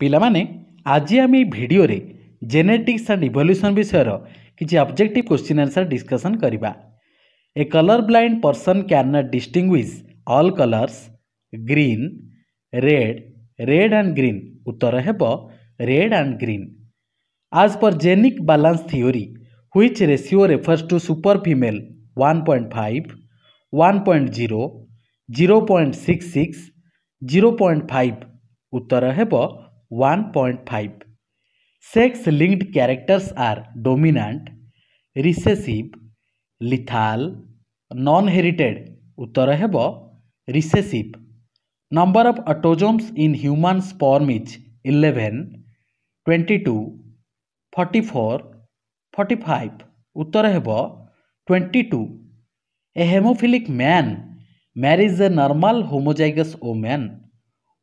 ପିଲାମାନେ ଆଜି ଆମେ ଏହି ଭିଡ଼ିଓରେ ଜେନେଟିକ୍ସ ଆଣ୍ଡ ଇଭଲ୍ୟୁସନ୍ ବିଷୟର କିଛି ଅବଜେକ୍ଟିଭ୍ କ୍ୱେଶ୍ଚିନ୍ ଆନ୍ସର୍ ଡିସ୍କସନ୍ କରିବା a colour blind person can not distinguish all colours green red red and green ଉତ୍ତର ହେବ red and green as per genic balance theory which ratio refers to super female one point five one point zero zero point six six zero point five ଉତ୍ତର ହେବ 1.5 sex linked characters are dominant recessive lethal non herited উত্তর হব recessive number of autosomes in human sperm is eleven twenty two forty four forty five উত্তর হব twenty two a haemophilic man marriage a normal homozygous woman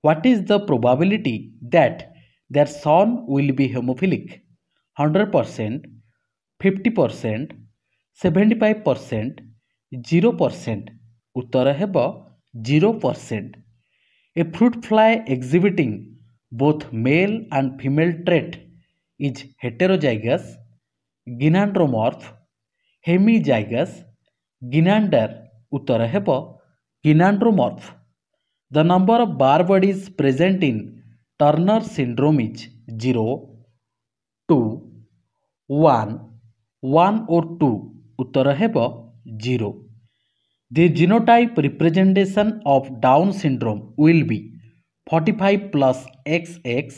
What is the probability that their son will be hemophilic? 100%, 50%, 75%, 0%. Uttara heba 0%. A fruit fly exhibiting both male and female trait is heterozygous, gynandromorph, hemizygous, gynander, uttara heba gynandromorph. The number of barbaries present in Turner syndrome is 0, 2, 1, 1 or 2. उत्तर हेब zero The genotype representation of Down syndrome will be 45 plus XX,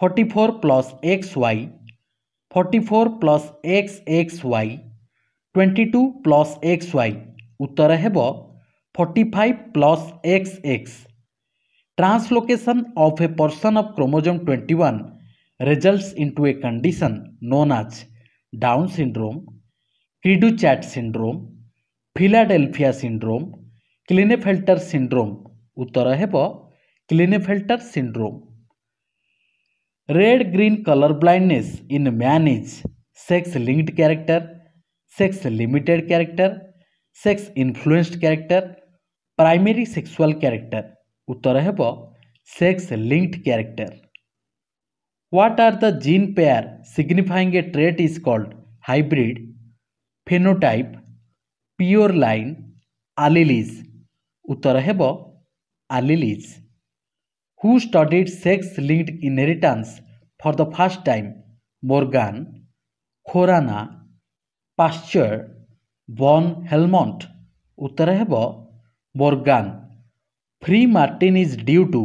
44 plus XY, 44 plus XXY, 22 plus XY. उत्तर हेब forty five plus X X translocation of a person of chromosome twenty one result into a condition known as Down syndrome cri du chat syndrome Philadelphia syndrome Klinefelter syndrome उत्तर है Klinefelter syndrome red green colour blindness in man is sex linked character sex limited character sex influenced character primary sexual character ଉତ୍ତର ହେବ sex linked character what are the gene pair signifying a trait is called hybrid phenotype pure line alleles ଉତ୍ତର ହେବ alleles who studied sex linked inheritance for the first time Morgan Khorana Pasteur van Helmont ଉତ୍ତର ହେବ Borgan. Free Martin is due to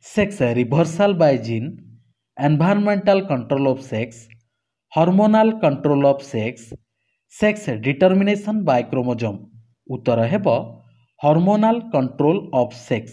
sex reversal by gene, environmental control of sex, hormonal control of sex sex determination by chromosome উত্তর হব hormonal control of sex